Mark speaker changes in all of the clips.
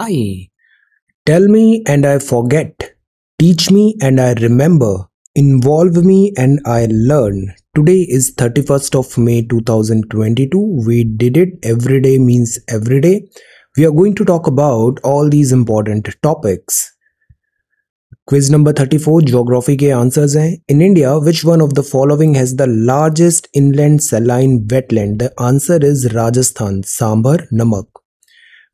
Speaker 1: I. Tell me and I forget. Teach me and I remember. Involve me and I learn. Today is 31st of May 2022. We did it. Every day means every day. We are going to talk about all these important topics. Quiz number 34 Geography के answers हैं In India, which one of the following has the largest inland saline wetland? The answer is Rajasthan, Sambar, Namak.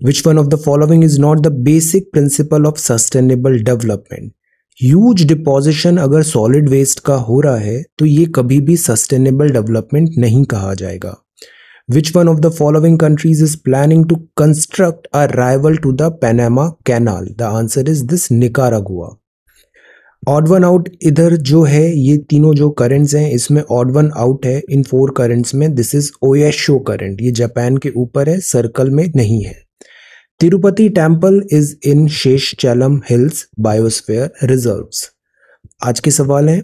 Speaker 1: Which one of the following is not the basic principle of sustainable development? Huge deposition अगर solid waste का हो रहा है तो ये कभी भी sustainable development नहीं कहा जाएगा which one of the following countries is planning to construct a rival to the Panama canal the answer is this Nicaragua odd one out इधर जो है ये तीनों जो करेंट्स हैं इसमें ऑड वन आउट है इन फोर करेंट्स में दिस इज ओएशो करेंट ये जापान के ऊपर है सर्कल में नहीं है तिरुपति टेम्पल इज इन शेष चैलम हिल्स बायोस्फेयर रिजर्व आज के सवाल हैं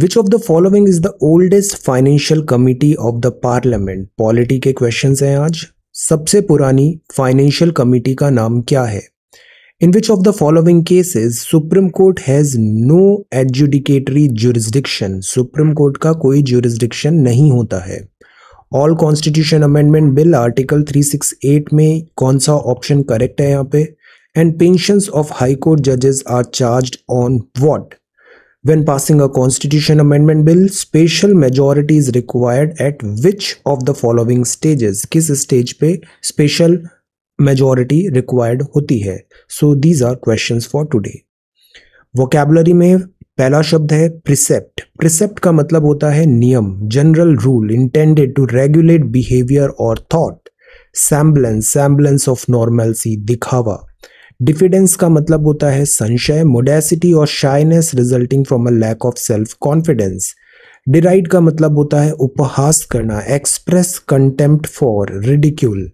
Speaker 1: which of the following is the oldest financial committee of the parliament polity के क्वेश्चन हैं आज सबसे पुरानी फाइनेंशियल कमिटी का नाम क्या है in which of the following cases Supreme Court has no adjudicatory jurisdiction Supreme Court का कोई जुरिस्डिक्शन नहीं होता है all constitution amendment bill article 368 में कौन सा ऑप्शन करेक्ट है यहाँ पे एंड पेंशन ऑफ हाईकोर्ट जजेस are charge on what when passing a constitution amendment bill special majority is required at which of the following stages किस stage पे special majority required होती है so these are question for today vocabulary में पहला शब्द है precept precept का मतलब होता है नियम general rule intended to regulate behaviour और thought semblance semblance of normalcy दिखावा डिफिडेंस का मतलब होता है संशय मोडेसिटी और shyness resulting from a lack of self confidence deride का मतलब होता है उपहास करना express contempt for ridicule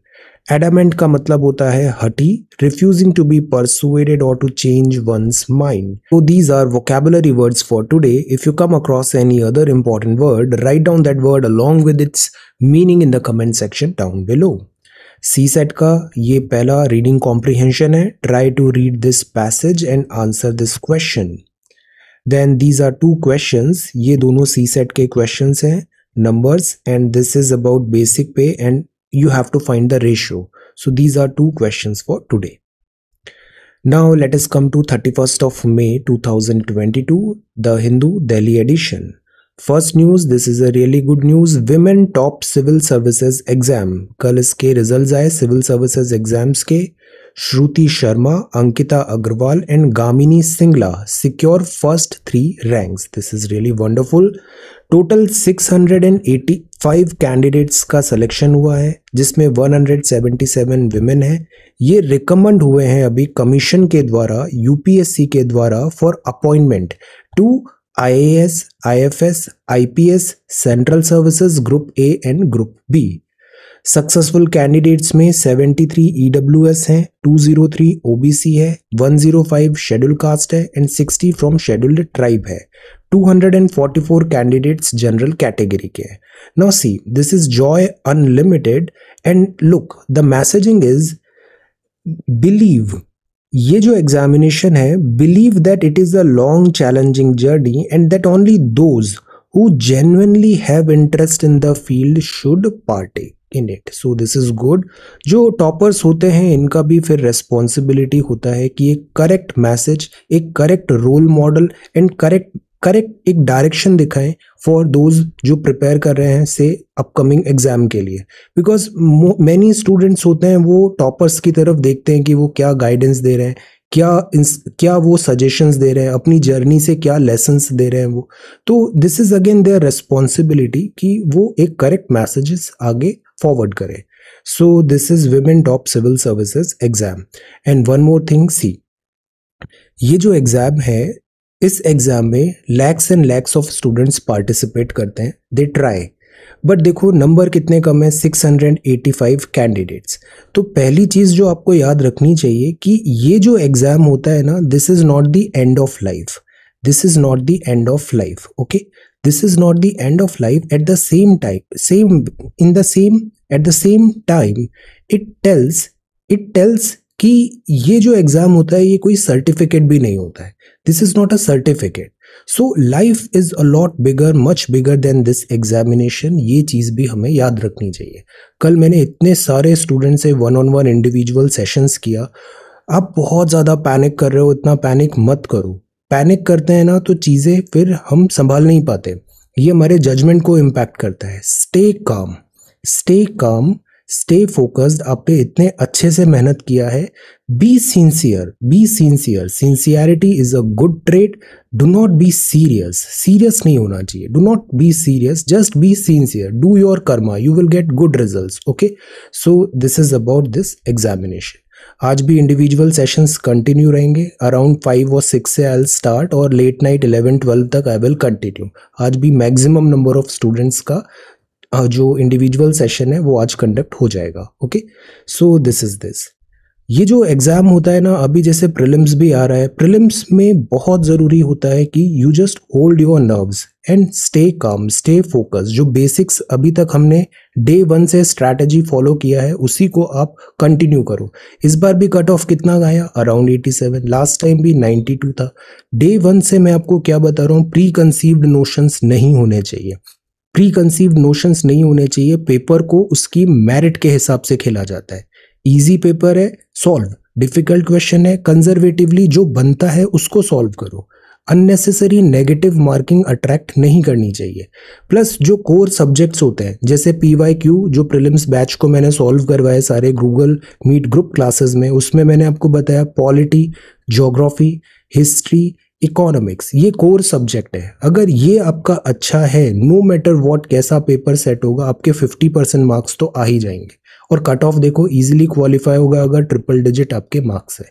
Speaker 1: adamant का मतलब होता है हटी रिफ्यूजिंग टू बी परसुएडेड और टू चेंज वंस माइंड तो these are vocabulary words for today if you come across any other important word write down that word along with its meaning in the comment section down below C set का ये पहला reading comprehension है try to read this passage and answer this question then these are two question ये दोनों C set के question हैं numbers and this is about basic pay and you have to find the ratio. So these are two questions for today. Now let us come to 31st of May 2022, the Hindu Delhi edition. First news, this is a really good news. Women top civil services exam. कल इसके results aaye civil services exams ke. Shruti Sharma, Ankita Agrawal, and Gamini Singla secure first three ranks. This is really wonderful. Total 685 candidates का selection हुआ है जिसमें 177 women हैं ये recommend हुए हैं अभी कमीशन के द्वारा यूपीएससी के द्वारा for appointment to IAS, IFS, IPS, central services group A and group B successful candidates में 73 ईडब्ल्यूएस e हैं 203 ओबीसी है 105 शेड्यूल कास्ट है एंड 60 फ्रॉम शेड्यूल्ड ट्राइब है 244 candidates general category ke. Now see, this is Joy unlimited and look the messaging is believe ये जो examination है believe that it is a long challenging journey and that only those who genuinely have interest in the field should party in it so this is good जो toppers होते हैं इनका भी फिर responsibility होता है कि एक करेक्ट मैसेज एक correct role model and correct correct एक डायरेक्शन दिखाएं फॉर दोज जो प्रिपेयर कर रहे हैं से अपकमिंग एग्जाम के लिए बिकॉज मैनी स्टूडेंट्स होते हैं वो टॉपर्स की तरफ देखते हैं कि वो क्या गाइडेंस दे रहे हैं क्या क्या वो सजेशंस दे रहे हैं अपनी जर्नी से क्या लेसन्स दे रहे हैं वो तो this is again their responsibility कि वो एक करेक्ट मैसेजेस आगे फॉरवर्ड करें so this is women top civil services exam and one more thing see ये जो एग्ज़ाम है इस एग्ज़ाम में lakhs and lakhs of students participate करते हैं दे ट्राई बट देखो नंबर कितने कम है 685 कैंडिडेट्स तो पहली चीज़ जो आपको याद रखनी चाहिए कि ये जो एग्ज़ाम होता है ना this is not the end of life this is not the end of life okay this is not the end of life at the same time same in the same at the same time it tells it tells कि ये जो exam होता है ये कोई certificate भी नहीं होता है This is not a certificate. So life is a lot bigger much bigger than this examination ये चीज़ भी हमें याद रखनी चाहिए कल मैंने इतने सारे स्टूडेंट से one on one individual sessions किया आप बहुत ज़्यादा पैनिक कर रहे हो इतना पैनिक मत करो पैनिक करते हैं ना तो चीज़ें फिर हम संभाल नहीं पाते ये हमारे जजमेंट को इम्पैक्ट करता है stay calm stay calm stay focused आपने इतने अच्छे से मेहनत किया है be sincere be sincere sincerity is a good trade do not be serious serious नहीं होना चाहिए do not be serious just be sincere do your karma you will get good result okay so this is about this examination आज भी individual sessions continue रहेंगे around five और six से I start और late night eleven twelve तक I will continue आज भी maximum number of students का जो इंडिविजुअल सेशन है वो आज कंडक्ट हो जाएगा okay so this is this ये जो एग्ज़ाम होता है ना अभी जैसे प्रिलिम्स भी आ रहा है प्रिलिम्स में बहुत ज़रूरी होता है कि you just hold your nerves and stay calm stay focus जो बेसिक्स अभी तक हमने डे वन से स्ट्रैटेजी फॉलो किया है उसी को आप कंटिन्यू करो इस बार भी कट ऑफ कितना आया अराउंड 87 लास्ट टाइम भी 92 था डे वन से मैं आपको क्या बता रहा हूँ प्री कंसीव्ड नोशंस नहीं होने चाहिए प्री कंसीव नोशंस नहीं होने चाहिए पेपर को उसकी मेरिट के हिसाब से खेला जाता है ईजी पेपर है सॉल्व डिफिकल्ट क्वेश्चन है कंजर्वेटिवली जो बनता है उसको सॉल्व करो अननेसेसरी नेगेटिव मार्किंग अट्रैक्ट नहीं करनी चाहिए प्लस जो कोर सब्जेक्ट्स होते हैं जैसे पी वाई क्यू जो प्रिलिम्स बैच को मैंने सॉल्व करवाए सारे गूगल मीट ग्रुप क्लासेस में उसमें मैंने आपको बताया पॉलिटी जोग्राफी हिस्ट्री इकोनॉमिक्स ये कोर सब्जेक्ट है अगर ये आपका अच्छा है नो मैटर व्हाट कैसा पेपर सेट होगा आपके 50 परसेंट मार्क्स तो आ ही जाएंगे और कट ऑफ देखो इजीली क्वालिफाई होगा अगर ट्रिपल डिजिट आपके मार्क्स है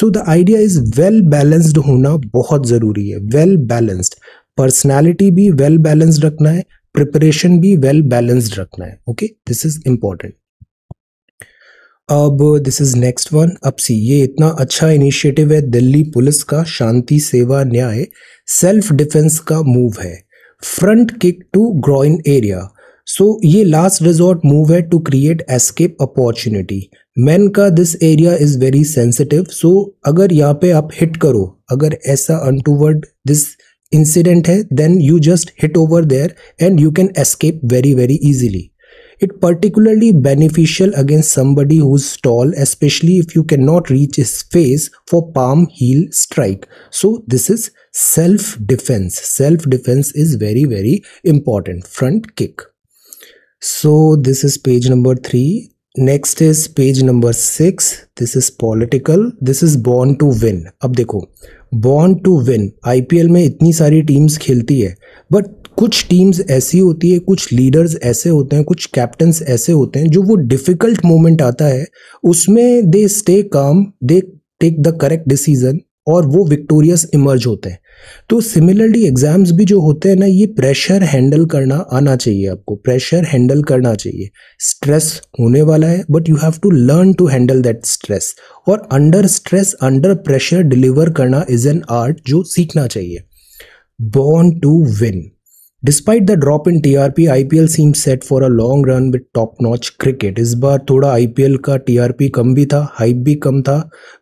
Speaker 1: so the idea is well balanced होना बहुत ज़रूरी है वेल बैलेंस्ड पर्सनैलिटी भी वेल well बैलेंस्ड रखना है प्रिपरेशन भी वेल well बैलेंस्ड रखना है ओके दिस इज इंपॉर्टेंट अब दिस इज़ नेक्स्ट वन अब सी ये इतना अच्छा इनिशिएटिव है दिल्ली पुलिस का शांति सेवा न्याय सेल्फ डिफेंस का मूव है front kick to groin area so ये लास्ट रिजॉर्ट मूव है to create escape opportunity man का this area is very sensitive so अगर यहाँ पे आप हिट करो अगर ऐसा अनटूवर्ड दिस इंसिडेंट है then you just hit over there and you can escape very very easily It particularly beneficial against somebody who's tall, especially if you cannot reach his face for palm heel strike. So this is self defense. Self defense is very very important. Front kick. So this is page number 3. Next is page number six. This is political. This is born to win. अब देखो born to win. IPL में इतनी सारी teams खेलती है but कुछ teams ऐसी होती है कुछ लीडर्स ऐसे होते हैं कुछ कैप्टन्स ऐसे होते हैं जो वो डिफ़िकल्ट मोमेंट आता है उसमें they stay calm they take the correct decision और वो विक्टोरियस इमर्ज होते हैं तो सिमिलरली एग्ज़ाम्स भी जो होते हैं ना ये प्रेशर हैंडल करना आना चाहिए आपको प्रेशर हैंडल करना चाहिए स्ट्रेस होने वाला है but you have to learn to handle that stress और under stress under pressure deliver करना इज़ एन आर्ट जो सीखना चाहिए born to win despite the drop in T R P I P L seem set for a long run with top notch cricket इस बार थोड़ा I P L का T R P कम भी था हाइप भी कम था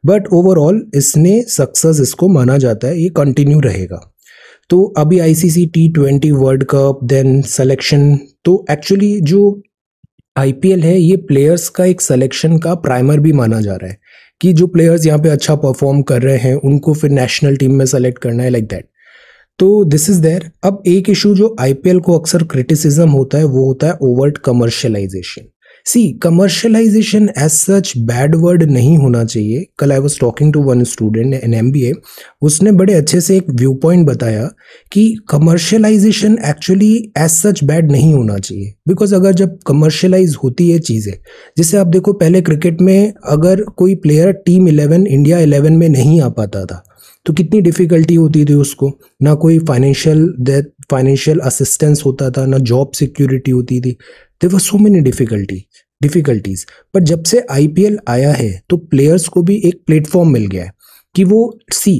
Speaker 1: बट ओवरऑल इसने सक्सेस इसको माना जाता है ये कंटिन्यू रहेगा तो अभी see T twenty world cup then selection तो एक्चुअली जो आई पी एल है ये प्लेयर्स का एक सेलेक्शन का प्राइमर भी माना जा रहा है कि जो प्लेयर्स यहाँ पे अच्छा परफॉर्म कर रहे हैं उनको फिर नेशनल टीम में सेलेक्ट करना है लाइक like दैट तो दिस इज देयर अब एक इशू जो आईपीएल को अक्सर क्रिटिसिज्म होता है वो होता है overt commercialization see commercialization as such bad word नहीं होना चाहिए कल I was talking to one student N M उसने बड़े अच्छे से एक व्यू पॉइंट बताया कि commercialization actually as such bad नहीं होना चाहिए बिकॉज अगर जब कमर्शियलाइज होती है चीज़ें जैसे आप देखो पहले क्रिकेट में अगर कोई player team eleven India eleven में नहीं आ पाता था तो कितनी डिफ़िकल्टी होती थी उसको ना कोई फाइनेंशियल फाइनेंशियल असिस्टेंस होता था ना जॉब सिक्योरिटी होती थी there were so many difficulty difficulties पर जब से आई आया है तो प्लेयर्स को भी एक प्लेटफॉर्म मिल गया है कि वो सी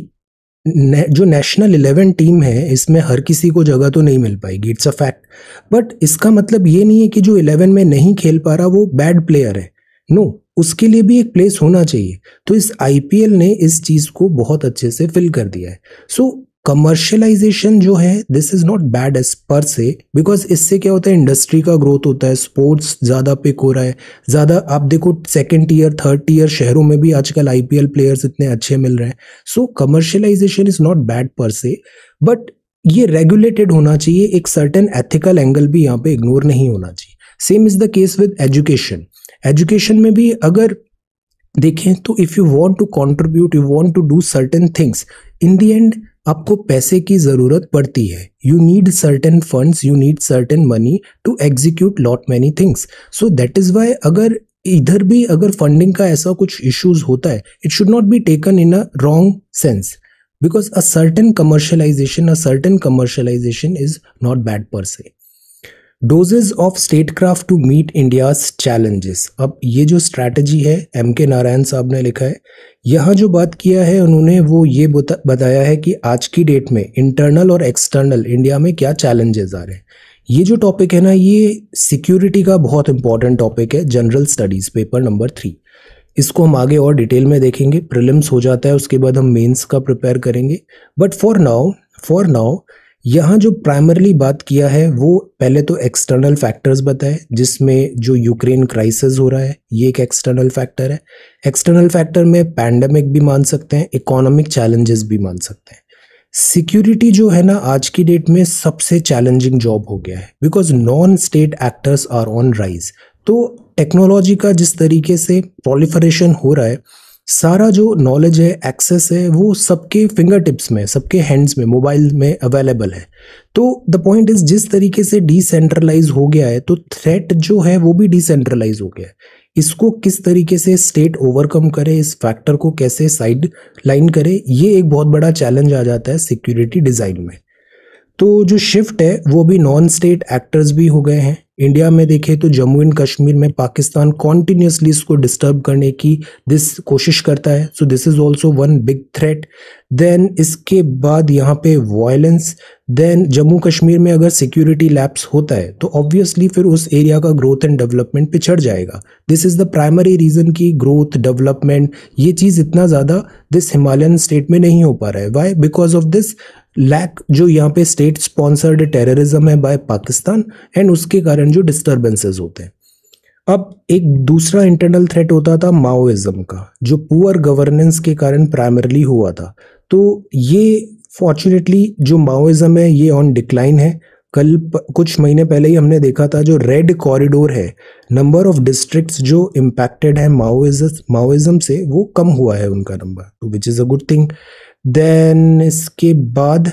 Speaker 1: जो नेशनल इलेवन टीम है इसमें हर किसी को जगह तो नहीं मिल पाएगी इट्स अ फैक्ट बट इसका मतलब ये नहीं है कि जो इलेवन में नहीं खेल पा रहा वो बैड प्लेयर है नो no, उसके लिए भी एक प्लेस होना चाहिए तो इस आई ने इस चीज़ को बहुत अच्छे से फिल कर दिया है सो so, कमर्शलाइजेशन जो है this is not bad as per se because इससे क्या होता है इंडस्ट्री का ग्रोथ होता है स्पोर्ट्स ज़्यादा पिक हो रहा है ज़्यादा आप देखो सेकेंड ईयर थर्ड ईयर शहरों में भी आजकल आई प्लेयर्स इतने अच्छे मिल रहे हैं so commercialization is not bad per se but ये रेगुलेटेड होना चाहिए एक सर्टन एथिकल एंगल भी यहाँ पे इग्नोर नहीं होना चाहिए same is the case with education education में भी अगर देखें तो if you want to contribute you want to do certain things in the end आपको पैसे की ज़रूरत पड़ती है you need certain funds you need certain money to execute lot many things so that is why अगर इधर भी अगर फंडिंग का ऐसा कुछ इश्यूज होता है it should not be taken in a wrong sense because a certain commercialisation a certain commercialisation is not bad per doses of state craft to meet India challenges अब ये जो स्ट्रैटेजी है M के नारायण साहब ने लिखा है यहाँ जो बात किया है उन्होंने वो ये बताया है कि आज की डेट में इंटरनल और एक्सटर्नल इंडिया में क्या चैलेंजेस आ रहे हैं ये जो टॉपिक है ना ये सिक्योरिटी का बहुत इंपॉर्टेंट टॉपिक है general studies paper number three इसको हम आगे और डिटेल में देखेंगे प्रिलिम्स हो जाता है उसके बाद हम मेंस का प्रिपेयर करेंगे but for now for now यहाँ जो प्राइमरली बात किया है वो पहले तो एक्सटर्नल फैक्टर्स बताए जिसमें जो यूक्रेन क्राइसिस हो रहा है ये एक एक्सटर्नल फैक्टर है एक्सटर्नल फैक्टर में पैंडमिक भी मान सकते हैं इकोनॉमिक चैलेंजेस भी मान सकते हैं सिक्योरिटी जो है ना आज की डेट में सबसे चैलेंजिंग जॉब हो गया है because non state actors are on rise तो टेक्नोलॉजी का जिस तरीके से प्रोलिफरेशन हो रहा है सारा जो नॉलेज है एक्सेस है वो सबके फिंगर टिप्स में सबके हैंड्स में मोबाइल में अवेलेबल है तो द पॉइंट इज जिस तरीके से डिसेंट्रलाइज हो गया है तो थ्रेट जो है वो भी डिसेंट्रलाइज हो गया है इसको किस तरीके से स्टेट ओवरकम करे इस फैक्टर को कैसे साइड लाइन करे ये एक बहुत बड़ा चैलेंज आ जाता है सिक्योरिटी डिज़ाइन में तो जो शिफ्ट है वो भी नॉन स्टेट एक्टर्स भी हो गए हैं इंडिया में देखें तो जम्मू एंड कश्मीर में पाकिस्तान कॉन्टीन्यूसली इसको डिस्टर्ब करने की दिस कोशिश करता है so this is also one big threat then इसके बाद यहाँ पे वायलेंस देन जम्मू कश्मीर में अगर सिक्योरिटी लैप्स होता है तो ऑब्वियसली फिर उस एरिया का ग्रोथ एंड डेवलपमेंट पिछड़ जाएगा this is the primary reason की ग्रोथ डेवलपमेंट ये चीज़ इतना ज़्यादा दिस हिमालयन स्टेट में नहीं हो पा रहा है why because of this lack जो यहाँ पे स्टेट स्पॉन्सर्ड टेररिज्म है बाय पाकिस्तान एंड उसके कारण जो डिस्टर्बेंसेज होते हैं अब एक दूसरा इंटरनल थ्रेट होता था माओइज्म का जो पुअर गवर्नेंस के कारण प्राइमरली हुआ था तो ये फॉर्चुनेटली जो माओइज्म है ये ऑन डिक्लाइन है कल कुछ महीने पहले ही हमने देखा था जो रेड कॉरिडोर है नंबर ऑफ डिस्ट्रिक्ट्स जो इम्पैक्टेड है माओइज माओइज्म से वो कम हुआ है उनका नंबर तो which is a good thing then इसके बाद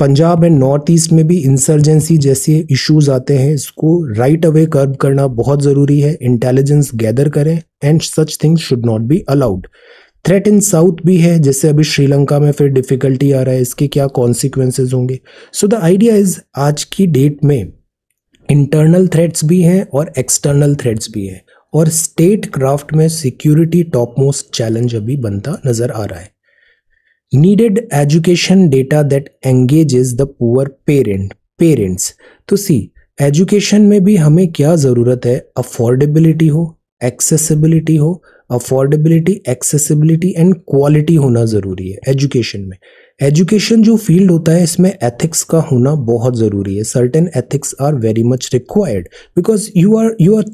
Speaker 1: पंजाब एंड नॉर्थ ईस्ट में भी इंसर्जेंसी जैसे इश्यूज आते हैं इसको राइट अवे कर्ब करना बहुत ज़रूरी है इंटेलिजेंस गैदर करें and such things should not be allowed threat in south भी है जैसे अभी श्रीलंका में फिर डिफ़िकल्टी आ रहा है इसके क्या कॉन्सिक्वेंसेज होंगे सो द आइडिया इज़ आज की डेट में इंटरनल थ्रेट्स भी हैं और एक्सटर्नल थ्रेट्स भी हैं और स्टेट क्राफ्ट में सिक्योरिटी टॉप मोस्ट चैलेंज अभी बनता नज़र आ रहा है needed education data that engages the poor parent parents तो सी एजुकेशन में भी हमें क्या ज़रूरत है अफोर्डेबिलिटी हो एक्सेसिबिलिटी हो अफोर्डेबिलिटी एक्सेसिबिलिटी एंड क्वालिटी होना ज़रूरी है एजुकेशन में एजुकेशन जो फील्ड होता है इसमें एथिक्स का होना बहुत ज़रूरी है certain ethics are very much required because you are you are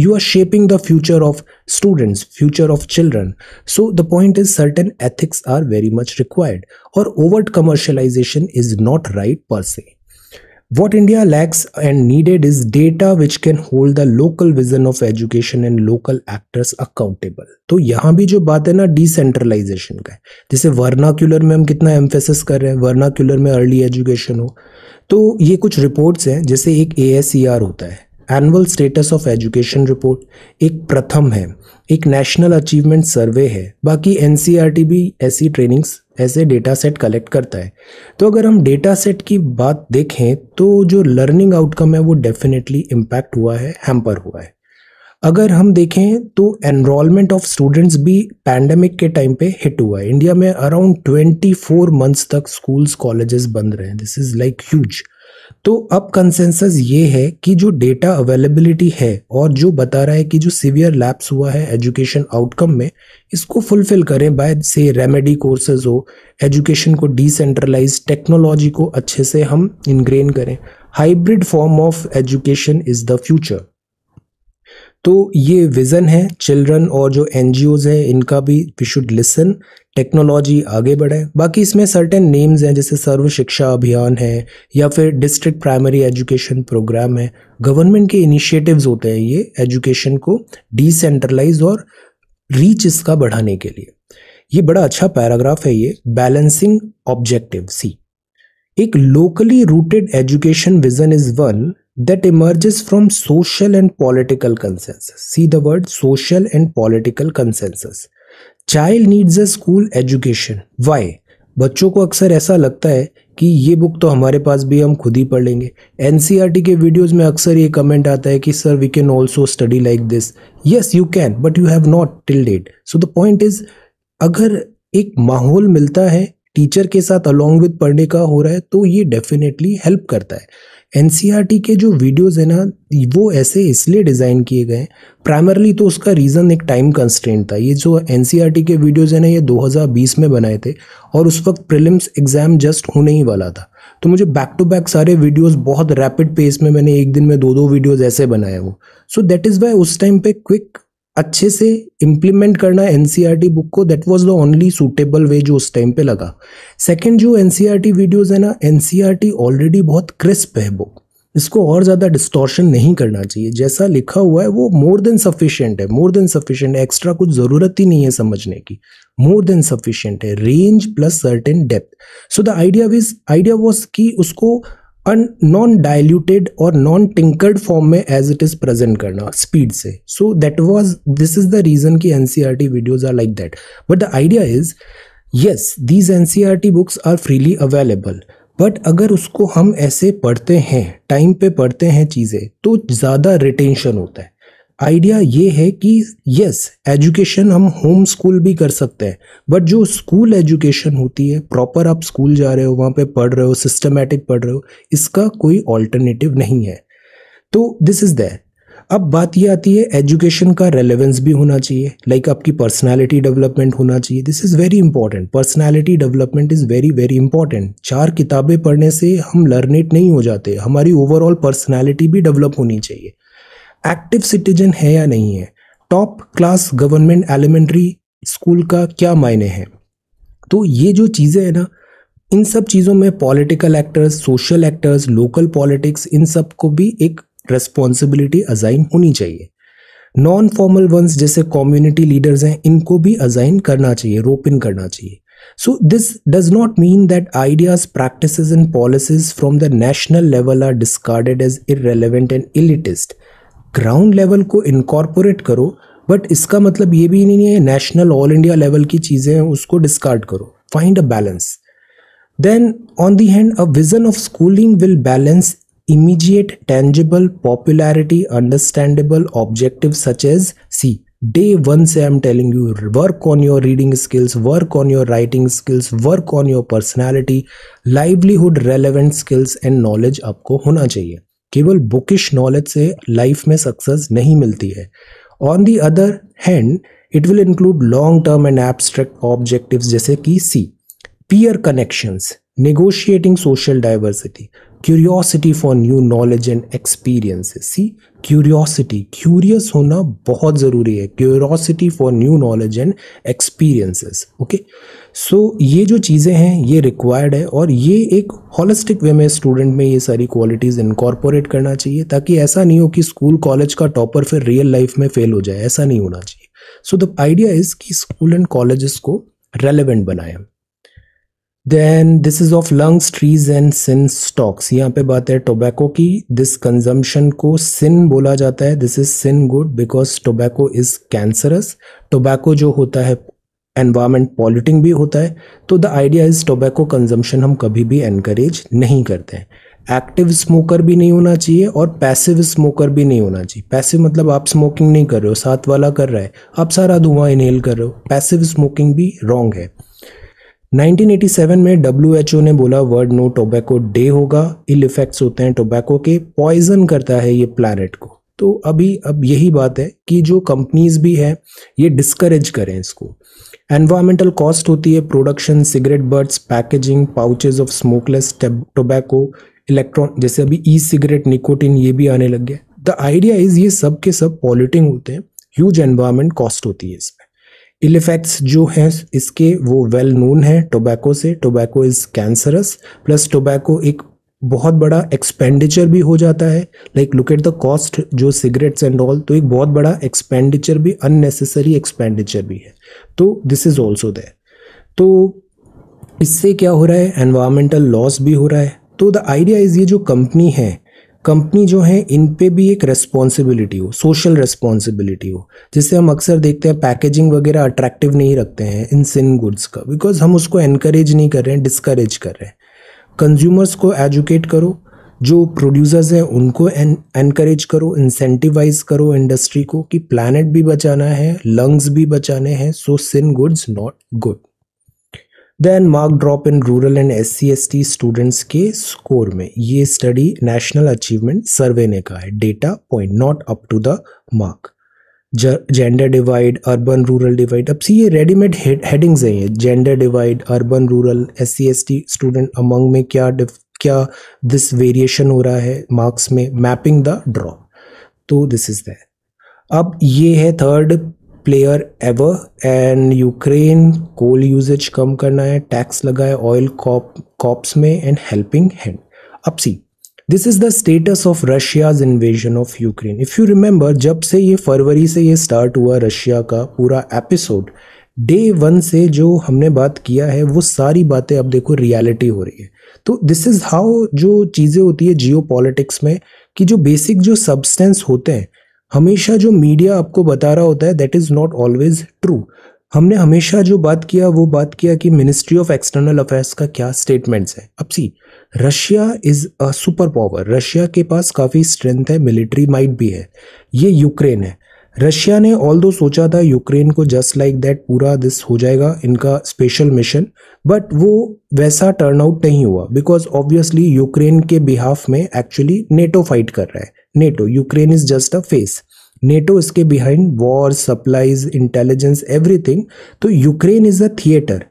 Speaker 1: you are shaping the future of students future of children so the point is certain ethics are very much required or overt commercialization is not right per se what India lacks and needed is data which can hold the local vision of education and local actors accountable. तो यहाँ भी जो बात है ना decentralisation का है जैसे वर्नाक्यूलर में हम कितना एम्फेसिस कर रहे हैं वर्नाक्यूलर में अर्ली एजुकेशन हो तो ये कुछ रिपोर्ट्स हैं जैसे एक ए होता है annual status of education report एक प्रथम है एक नेशनल अचीवमेंट सर्वे है बाकी एन e भी ऐसी ट्रेनिंग्स ऐसे डेटा सेट कलेक्ट करता है तो अगर हम डेटा सेट की बात देखें तो जो लर्निंग आउटकम है वो डेफिनेटली इम्पैक्ट हुआ है हैम्पर हुआ है अगर हम देखें तो एनरोलमेंट ऑफ स्टूडेंट्स भी पैंडमिक के टाइम पे हिट हुआ है इंडिया में अराउंड 24 मंथ्स तक स्कूल्स कॉलेजेस बंद रहे हैं दिस इज़ लाइक ह्यूज तो अब कंसेंसस ये है कि जो डेटा अवेलेबिलिटी है और जो बता रहा है कि जो सीवियर लैप्स हुआ है एजुकेशन आउटकम में इसको फुलफिल करें बाय से रेमेडी कोर्सेज हो एजुकेशन को डिसेंट्रलाइज टेक्नोलॉजी को अच्छे से हम इनग्रेन करें hybrid form of education is the future तो ये विज़न है चिल्ड्रन और जो एन हैं इनका भी वी शुड लिसन टेक्नोलॉजी आगे बढ़े बाकी इसमें सर्टेन नेम्स हैं जैसे सर्व शिक्षा अभियान है या फिर डिस्ट्रिक्ट प्राइमरी एजुकेशन प्रोग्राम है गवर्नमेंट के इनिशिएटिव्स होते हैं ये एजुकेशन को डिसेंट्रलाइज और रीच इसका बढ़ाने के लिए ये बड़ा अच्छा पैराग्राफ है ये बैलेंसिंग ऑब्जेक्टिव सी एक locally rooted education vision is one that emerges from social and political consensus see the word social and political consensus child needs a school education why बच्चों को अक्सर ऐसा लगता है कि ये बुक तो हमारे पास भी हम खुद ही पढ़ लेंगे एन e के वीडियोज़ में अक्सर ये कमेंट आता है कि sir we can also study like this yes you can but you have not till date so the point is अगर एक माहौल मिलता है टीचर के साथ अलॉन्ग विद पढ़ने का हो रहा है तो ये डेफिनेटली हेल्प करता है एन के जो वीडियोज़ है ना वो ऐसे इसलिए डिज़ाइन किए गए प्राइमरली तो उसका रीज़न एक टाइम कंस्टेंट था ये जो एन के वीडियोज़ है ना ये 2020 में बनाए थे और उस वक्त प्रिलिम्स एग्ज़ाम जस्ट होने ही वाला था तो मुझे बैक टू बैक सारे वीडियोस बहुत रैपिड पेस में मैंने एक दिन में दो दो वीडियोस ऐसे बनाए वो सो दैट इज़ वाई उस टाइम पे क्विक अच्छे से इम्प्लीमेंट करना एन बुक e को that was the only suitable way जो उस टाइम पे लगा सेकेंड जो एन वीडियोज e है ना एन ऑलरेडी e बहुत क्रिस्प है बुक इसको और ज़्यादा डिस्टॉर्शन नहीं करना चाहिए जैसा लिखा हुआ है वो मोर देन सफिशियंट है मोर देन सफिशियंट है एक्स्ट्रा कुछ ज़रूरत ही नहीं है समझने की मोर देन सफिशियंट है range plus certain depth so the idea with idea was कि उसको नॉन डायल्यूटेड और नॉन टिंकर्ड फॉर्म में एज इट इज प्रेजेंट करना स्पीड से so that was this is the reason कि T videos are like that but the idea is yes these T books are freely available but अगर उसको हम ऐसे पढ़ते हैं टाइम पे पढ़ते हैं चीज़ें तो ज़्यादा रिटेंशन होता है आइडिया ये है कि यस एजुकेशन हम होम स्कूल भी कर सकते हैं बट जो स्कूल एजुकेशन होती है प्रॉपर आप स्कूल जा रहे हो वहाँ पे पढ़ रहे हो सिस्टमेटिक पढ़ रहे हो इसका कोई ऑल्टरनेटिव नहीं है तो दिस इज़ दैट अब बात ये आती है एजुकेशन का रेलेवेंस भी होना चाहिए लाइक like आपकी पर्सनालिटी डेवलपमेंट होना चाहिए this is very important personality development is very very important चार किताबें पढ़ने से हम लर्नेट नहीं हो जाते हमारी ओवरऑल पर्सनालिटी भी डेवलप होनी चाहिए एक्टिव सिटीजन है या नहीं है top class government elementary school का क्या मायने हैं तो ये जो चीज़ें हैं ना इन सब चीज़ों में political actors social actors local politics इन सब को भी एक रेस्पॉन्सिबिलिटी अजाइन होनी चाहिए नॉन फॉर्मल वंस जैसे कम्युनिटी लीडर्स हैं इनको भी अजाइन करना चाहिए रोप इन करना चाहिए so this does not mean that ideas practice and policies from the national level are discarded as irrelevant and elitist ground level को इनकॉर्पोरेट करो बट इसका मतलब ये भी नहीं है नेशनल ऑल इंडिया लेवल की चीज़ें हैं उसको डिस्कार्ड करो find a balance then on the hand a vision of schooling will balance immediate tangible popularity understandable objective such as see day one से I am telling you work on your reading skills work on your writing skills work on your personality livelihood relevant skills and knowledge आपको होना चाहिए केवल bookish knowledge से life में success नहीं मिलती है on the other hand it will include long term and abstract objective जैसे कि see peer connection negotiating social diversity curiosity for new knowledge and experience see curiosity curious होना बहुत जरूरी है curiosity for new knowledge and experiences okay so so, ये जो चीज़ें हैं ये रिक्वायर्ड है और ये एक हॉलिस्टिक वे में स्टूडेंट में ये सारी क्वालिटीज़ इनकॉर्पोरेट करना चाहिए ताकि ऐसा नहीं हो कि स्कूल कॉलेज का टॉपर फिर रियल लाइफ में फेल हो जाए ऐसा नहीं होना चाहिए सो द आइडिया इज़ कि स्कूल एंड कॉलेज को रेलिवेंट बनाएं then this is of lungs trees and sin stocks यहाँ पे बात है टोबैको की दिस कंजम्पशन को सिन बोला जाता है this is sin good because tobacco is cancerous tobacco जो होता है एनवायरमेंट पॉल्यूटिंग भी होता है तो the idea is tobacco consumption हम कभी भी एनकरेज नहीं करते हैं एक्टिव स्मोकर भी नहीं होना चाहिए और पैसिव स्मोकर भी नहीं होना चाहिए पैसिव मतलब आप स्मोकिंग नहीं कर रहे हो साथ वाला कर रहा है आप सारा धुआं इनहेल कर रहे हो पैसिव स्मोकिंग भी रॉन्ग है 1987 में डब्ल्यू ने बोला वर्ल्ड नो टोबैको डे होगा इल इफेक्ट्स होते हैं टोबैको के पॉइजन करता है ये प्लानट को तो अभी अब यही बात है कि जो कंपनीज भी हैं ये डिस्करेज करें इसको एनवायरमेंटल कॉस्ट होती है production cigarette butts packaging pouches of smokeless tobacco electron जैसे अभी ई सिगरेट निकोटिन ये भी आने लग गया द आइडिया इज ये सब के सब पॉल्यूटिंग होते हैं ह्यूज एनवायरमेंट कॉस्ट होती है इसमें इल इफेक्ट्स जो हैं इसके वो वेल नोन है टोबैको से tobacco is cancerous plus tobacco एक बहुत बड़ा एक्सपेंडिचर भी हो जाता है like look at the cost जो सिगरेट्स एंड ऑल तो एक बहुत बड़ा एक्सपेंडिचर भी अननेसेसरी एक्सपेंडिचर भी है तो दिस इज़ ऑल्सो देर तो इससे क्या हो रहा है एनवायरमेंटल लॉस भी हो रहा है तो द आइडिया इज़ ये जो कंपनी है कंपनी जो है इन पे भी एक रेस्पॉन्सिबिलिटी हो सोशल रेस्पॉन्सिबिलिटी हो जिससे हम अक्सर देखते हैं पैकेजिंग वगैरह अट्रैक्टिव नहीं रखते हैं इन सिन गुड्स का बिकॉज हम उसको एनकरेज नहीं कर रहे हैं डिस्करेज कर रहे हैं कंज्यूमर्स को एजुकेट करो जो प्रोड्यूसर्स हैं उनको एनकरेज करो इंसेंटिवाइज करो इंडस्ट्री को कि प्लानट भी बचाना है लंग्स भी बचाने हैं so sin goods not good then mark drop in rural and S C students के स्कोर में ये स्टडी नेशनल अचीवमेंट सर्वे ने कहा है data point not up to the mark gender divide urban rural divide अब see ये readymade headings हैं ये gender divide urban rural S C S T student among में क्या क्या दिस वेरिएशन हो रहा है मार्क्स में मैपिंग द ड्रॉप तो दिस इज दैट अब ये है third player ever and Ukraine coal uses कम करना है टैक्स लगाए ऑयल कॉप कॉप्स में एंड हेल्पिंग हैंड अब see this is the status of Russia's invasion of Ukraine if you remember जब से ये फरवरी से ये स्टार्ट हुआ रशिया का पूरा एपिसोड डे वन से जो हमने बात किया है वो सारी बातें अब देखो रियलिटी हो रही है तो दिस इज़ हाउ जो चीज़ें होती है जियो पॉलिटिक्स में कि जो बेसिक जो सब्सटेंस होते हैं हमेशा जो मीडिया आपको बता रहा होता है that is not always true हमने हमेशा जो बात किया वो बात किया कि मिनिस्ट्री ऑफ एक्सटर्नल अफेयर्स का क्या स्टेटमेंट्स है अब see Russia is a super power Russia के पास काफ़ी स्ट्रेंथ है मिलिट्री माइट भी है ये यूक्रेन है रशिया ने ऑल दो सोचा था यूक्रेन को जस्ट लाइक दैट पूरा दिस हो जाएगा इनका स्पेशल मिशन बट वो वैसा टर्नआउट नहीं हुआ बिकॉज ऑब्वियसली यूक्रेन के बिहाफ में एक्चुअली नेटो फाइट कर रहा है NATO Ukraine is just a face NATO इसके behind war supplies intelligence everything तो Ukraine is a theatre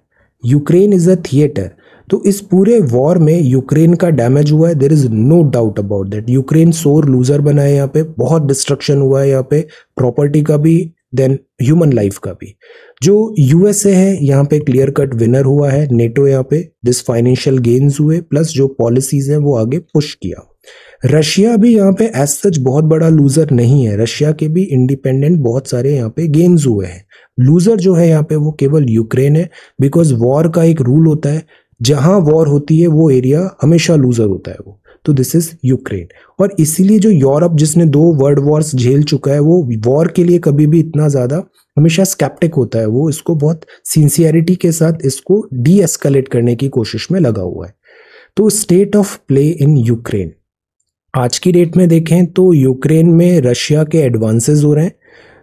Speaker 1: Ukraine is a theatre तो इस पूरे वॉर में यूक्रेन का डैमेज हुआ है there is no doubt about that Ukraine sore loser बना है यहाँ पे बहुत डिस्ट्रक्शन हुआ है यहाँ पे प्रॉपर्टी का भी देन ह्यूमन लाइफ का भी जो यूएसए है यहाँ पे क्लियर कट विनर हुआ है नेटो यहाँ पे दिस फाइनेंशियल गेन्स हुए प्लस जो पॉलिसीज है वो आगे पुश किया रशिया भी यहाँ पे एज सच बहुत बड़ा लूजर नहीं है रशिया के भी इंडिपेंडेंट बहुत सारे यहाँ पे गेन्स हुए हैं लूजर जो है यहाँ पे वो केवल यूक्रेन है बिकॉज वॉर का एक रूल होता है जहां वॉर होती है वो एरिया हमेशा लूजर होता है वो तो दिस इज यूक्रेन और इसीलिए जो यूरोप जिसने दो वर्ल्ड वॉर्स झेल चुका है वो वॉर के लिए कभी भी इतना ज़्यादा हमेशा स्कैप्टिक होता है वो इसको बहुत सिंसियरिटी के साथ इसको डी एस्केलेट करने की कोशिश में लगा हुआ है तो state of play in Ukraine आज की डेट में देखें तो यूक्रेन में रशिया के एडवांसेस हो रहे हैं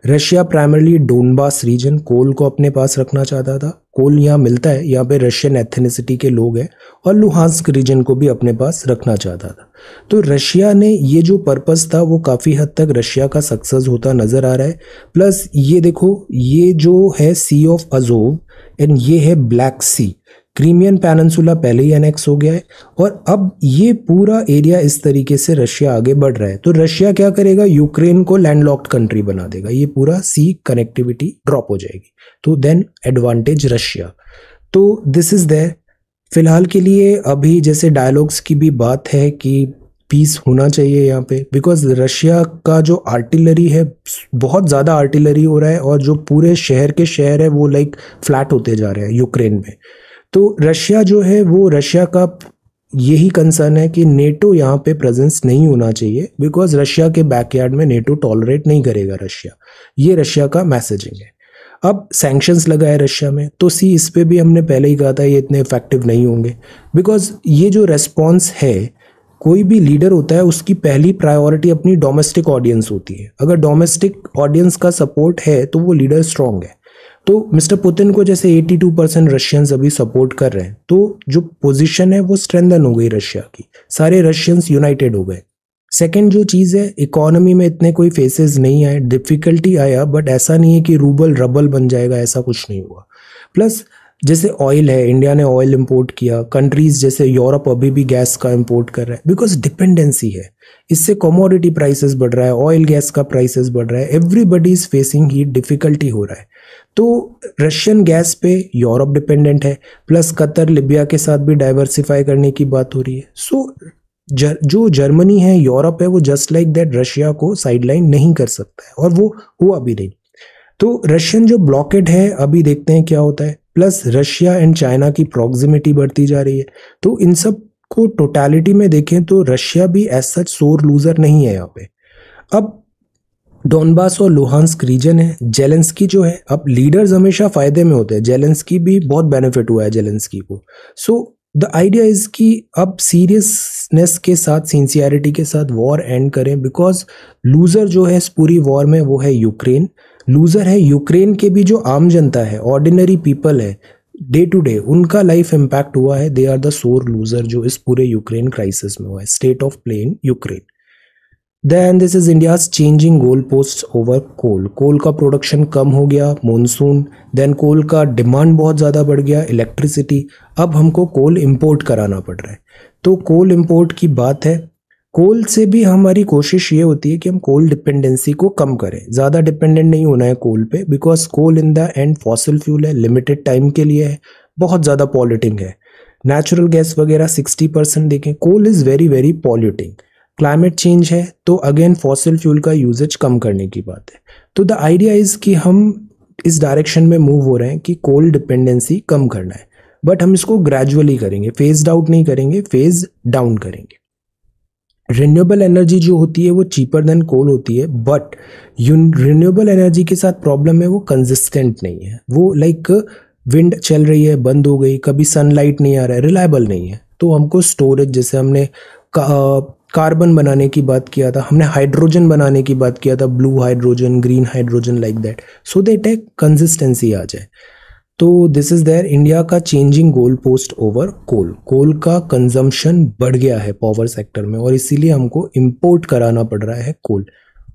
Speaker 1: Russia primarily Donbas region coal को अपने पास रखना चाहता था कोल यहाँ मिलता है यहाँ पे रशियन एथेनिसिटी के लोग हैं और लुहांस्क रीजन को भी अपने पास रखना चाहता था तो रशिया ने ये जो पर्पस था वो काफ़ी हद तक रशिया का सक्सेस होता नज़र आ रहा है प्लस ये देखो ये जो है सी ऑफ अजोव एंड ये है ब्लैक सी क्रीमियन पैनसुला पहले ही एनेक्स हो गया है और अब ये पूरा एरिया इस तरीके से रशिया आगे बढ़ रहा है तो रशिया क्या करेगा यूक्रेन को लैंडलॉक्ड कंट्री बना देगा ये पूरा सी कनेक्टिविटी ड्रॉप हो जाएगी तो देन एडवांटेज रशिया तो दिस इज़ देयर फिलहाल के लिए अभी जैसे डायलॉग्स की भी बात है कि पीस होना चाहिए यहाँ पे बिकॉज रशिया का जो आर्टिलरी है बहुत ज़्यादा आर्टिलरी हो रहा है और जो पूरे शहर के शहर है वो लाइक फ्लैट होते जा रहे हैं यूक्रेन में तो रशिया जो है वो रशिया का यही कंसर्न है कि नेटो यहाँ पे प्रेजेंस नहीं होना चाहिए बिकॉज रशिया के बैकयार्ड में नेटो टॉलरेट नहीं करेगा रशिया ये रशिया का मैसेजिंग है अब सैंक्शंस लगाए रशिया में तो सी इस पर भी हमने पहले ही कहा था ये इतने इफेक्टिव नहीं होंगे बिकॉज ये जो रेस्पॉन्स है कोई भी लीडर होता है उसकी पहली प्रायोरिटी अपनी डोमेस्टिक ऑडियंस होती है अगर डोमेस्टिक ऑडियंस का सपोर्ट है तो वो लीडर स्ट्रांग है तो मिस्टर पुतिन को जैसे 82 परसेंट रशियंस अभी सपोर्ट कर रहे हैं तो जो पोजीशन है वो स्ट्रेंथन हो गई रशिया की सारे रशियंस यूनाइटेड हो गए सेकेंड जो चीज़ है इकोनॉमी में इतने कोई फेसेस नहीं आए डिफ़िकल्टी आया बट ऐसा नहीं है कि रूबल रबल बन जाएगा ऐसा कुछ नहीं हुआ प्लस जैसे ऑयल है इंडिया ने ऑयल इंपोर्ट किया कंट्रीज जैसे यूरोप अभी भी गैस का इंपोर्ट कर रहा है बिकॉज डिपेंडेंसी है इससे कमोडिटी प्राइसेस बढ़ रहा है ऑयल गैस का प्राइसेस बढ़ रहा है एवरीबडी इज फेसिंग ही डिफिकल्टी हो रहा है तो रशियन गैस पे यूरोप डिपेंडेंट है प्लस कतर लिबिया के साथ भी डाइवर्सिफाई करने की बात हो रही है सो so, जर, जो जर्मनी है यूरोप है वो जस्ट लाइक दैट रशिया को साइडलाइन नहीं कर सकता है और वो हुआ भी नहीं तो रशियन जो ब्लॉकेट है अभी देखते हैं क्या होता है प्लस रशिया एंड चाइना की प्रॉक्सिमिटी बढ़ती जा रही है तो इन सब को टोटालिटी में देखें तो रशिया भी एज सच सोर लूजर नहीं है यहाँ पे अब डॉनबास और लुहानस्क रीजन है जेलेंस्की जो है अब लीडर्स हमेशा फायदे में होते हैं जेलेंस्की भी बहुत बेनिफिट हुआ है जेलेंस्की को सो द आइडिया इज कि अब सीरियसनेस के साथ सिंसियरिटी के साथ वॉर एंड करें बिकॉज लूज़र जो है इस पूरी वॉर में वो है यूक्रेन लूज़र है यूक्रेन के भी जो आम जनता है ऑर्डिनरी पीपल है डे टू डे उनका लाइफ इम्पैक्ट हुआ है they are the sore loser जो इस पूरे यूक्रेन क्राइसिस में हुआ है state of plain Ukraine then this is India's changing goal post over coal coal का प्रोडक्शन कम हो गया मानसून देन कोल का डिमांड बहुत ज़्यादा बढ़ गया इलेक्ट्रिसिटी अब हमको कोल इम्पोर्ट कराना पड़ रहा है तो कोल इम्पोर्ट की बात है कोल से भी हमारी कोशिश ये होती है कि हम कोल डिपेंडेंसी को कम करें ज़्यादा डिपेंडेंट नहीं होना है कोल पे because coal in the end fossil fuel है लिमिटेड टाइम के लिए है बहुत ज़्यादा पॉल्यूटिंग है नेचुरल गैस वगैरह 60 परसेंट देखें coal is very very polluting climate change है तो अगेन फॉसिल फ्यूल का यूजेज कम करने की बात है तो द आइडिया इज़ कि हम इस डायरेक्शन में मूव हो रहे हैं कि कोल डिपेंडेंसी कम करना है बट हम इसको ग्रेजुअली करेंगे फेज आउट नहीं करेंगे फेज डाउन करेंगे रिन्यूएबल एनर्जी जो होती है वो चीपर देन कोल होती है बट रिन्यूएबल एनर्जी के साथ प्रॉब्लम है वो कंसिस्टेंट नहीं है वो लाइक like, विंड चल रही है बंद हो गई कभी सनलाइट नहीं आ रहा है रिलायबल नहीं है तो हमको स्टोरेज जैसे हमने कार्बन बनाने की बात किया था हमने हाइड्रोजन बनाने की बात किया था blue hydrogen green hydrogen like that so that एक कंसिस्टेंसी आ जाए तो दिस इज़ देयर इंडिया का changing goal post over coal coal का कंजम्पशन बढ़ गया है पावर सेक्टर में और इसीलिए हमको इम्पोर्ट कराना पड़ रहा है कोल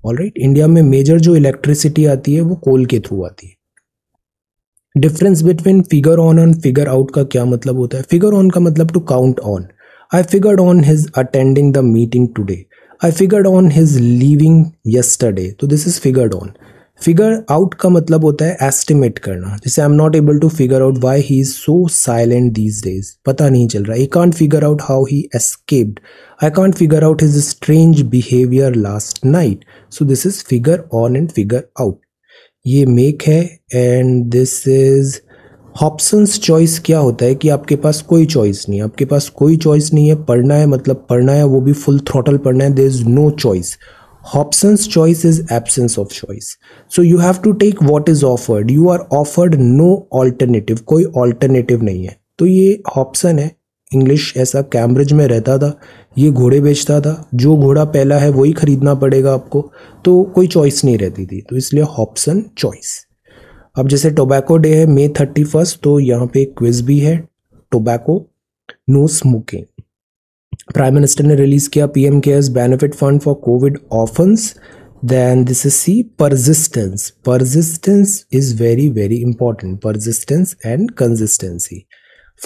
Speaker 1: ऑल राइट इंडिया में मेजर जो इलेक्ट्रिसिटी आती है वो कोल के थ्रू आती है difference between figure on and figure out का क्या मतलब होता है फिगर ऑन का मतलब to count on I figured on his attending the meeting today. I figured on his leaving yesterday. तो this is figured on figure out का मतलब होता है एस्टिमेट करना जैसे I am not able to figure out why he is so silent these days पता नहीं चल रहा I can't figure out how he escaped I can't figure out his strange behaviour last night so this is figure on and figure out ये make है and this is options choice क्या होता है कि आपके पास कोई चॉइस नहीं है आपके पास कोई चॉइस नहीं है पढ़ना है मतलब पढ़ना है वो भी फुल थ्रोटल पढ़ना है there is no choice Hobson's choice is absence of choice. So you have to take what is offered. You are offered no alternative. कोई alternative नहीं है तो ये Hobson है इंग्लिश ऐसा कैम्ब्रिज में रहता था ये घोड़े बेचता था जो घोड़ा पहला है वही खरीदना पड़ेगा आपको तो कोई चॉइस नहीं रहती थी तो इसलिए हॉप्सन चॉइस अब जैसे टोबैको डे है मे थर्टी फर्स्ट तो यहाँ पे क्विज भी है tobacco no smoking prime minister ने रिलीज किया PM CARES benefit fund for Covid offence then this is see persistence persistence is very very important persistence and consistency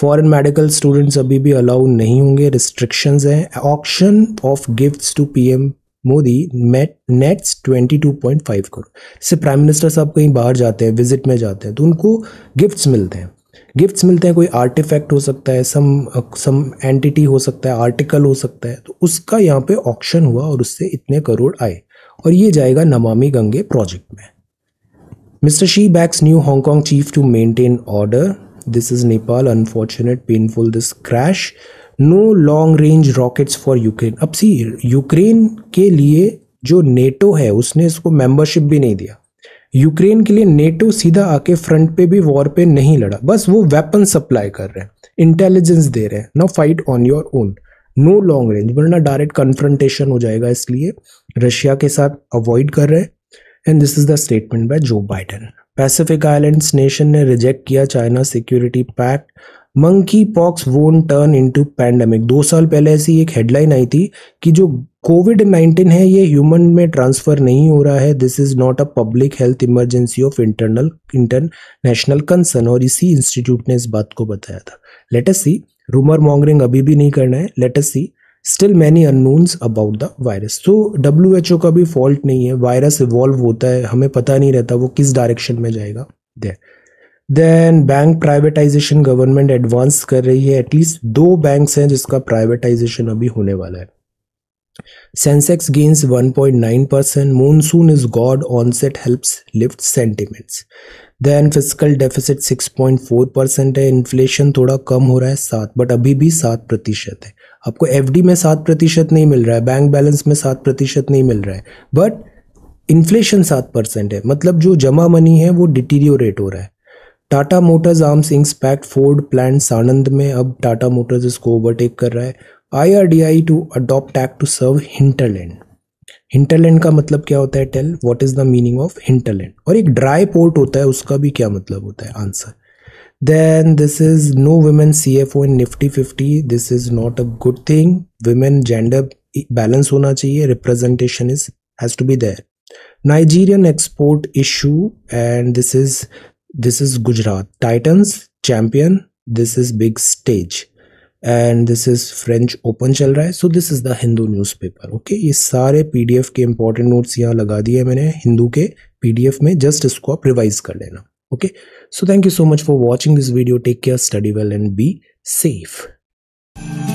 Speaker 1: foreign medical students अभी भी allow नहीं होंगे restrictions हैं auction of gifts to PM Modi मेट नेट्स five crore जैसे prime minister साहब कहीं बाहर जाते हैं विजिट में जाते हैं तो उनको गिफ्ट्स मिलते हैं गिफ्ट्स मिलते हैं कोई आर्टिफैक्ट हो सकता है सम सम एंटिटी हो सकता है आर्टिकल हो सकता है तो उसका यहाँ पे ऑक्शन हुआ और उससे इतने करोड़ आए और ये जाएगा नमामि गंगे प्रोजेक्ट में mister Xi backs new Hong Kong chief to maintain order this is Nepal unfortunate painful this crash no long range rockets for Ukraine अब सी यूक्रेन के लिए जो नेटो है उसने इसको मेंबरशिप भी नहीं दिया यूक्रेन के लिए नेटो सीधा आके फ्रंट पे भी वॉर पे नहीं लड़ा बस वो वेपन सप्लाई कर रहे हैं इंटेलिजेंस दे रहे हैं no fight on your own no long range वरना डायरेक्ट कन्फ्रंटेशन हो जाएगा इसलिए रशिया के साथ अवॉइड कर रहे हैं and this is the statement by Joe Biden Pacific islands nation ने रिजेक्ट किया China security pact monkey pox won't turn into pandemic दो साल पहले ऐसी एक हेडलाइन आई थी कि जो कोविड नाइन्टीन है ये ह्यूमन में ट्रांसफर नहीं हो रहा है this is not a public health emergency of internal international concern और इसी इंस्टीट्यूट ने इस बात को बताया था लेटस सी रूमर मॉन्गरिंग अभी भी नहीं करना है let's see still many unknowns about the virus तो डब्ल्यू एच ओ का भी फॉल्ट नहीं है वायरस इवॉल्व होता है हमें पता नहीं रहता वो किस डायरेक्शन में जाएगा there then bank privatisation government advance कर रही है एटलीस्ट दो बैंक हैं जिसका प्राइवेटाइजेशन अभी होने वाला है Sensex gains 1.9 percent monsoon is good onset helps lift sentiments then physical deficit 6.4 percent है इन्फ्लेशन थोड़ा कम हो रहा है सात बट अभी भी सात प्रतिशत है आपको डी में सात प्रतिशत नहीं मिल रहा है बैंक बैलेंस में सात प्रतिशत नहीं मिल रहा है बट इन्फ्लेशन सात परसेंट है मतलब जो जमा मनी है वो डिटीरियोरेट हो रहा है Tata Motors arm inks pact Ford plan Sanand में अब टाटा मोटर्स इसको ओवरटेक कर रहा है I R D I to adopt act to serve hinterland hinterland का मतलब क्या होता है tell what is the meaning of hinterland और एक ड्राई पोर्ट होता है उसका भी क्या मतलब होता है answer then this is no women C F O in Nifty fifty this is not a good thing women gender balance होना चाहिए representation is has to be there Nigerian export issue and this is this is Gujarat. Titans, champion, this is big stage. And this is French Open चल रहा है so this is the Hindu newspaper okay ये सारे PDF के important notes यहाँ लगा दिए मैंने हिंदू के पीडीएफ में जस्ट इसको आप रिवाइज कर लेना okay so thank you so much for watching this video take care study well and be safe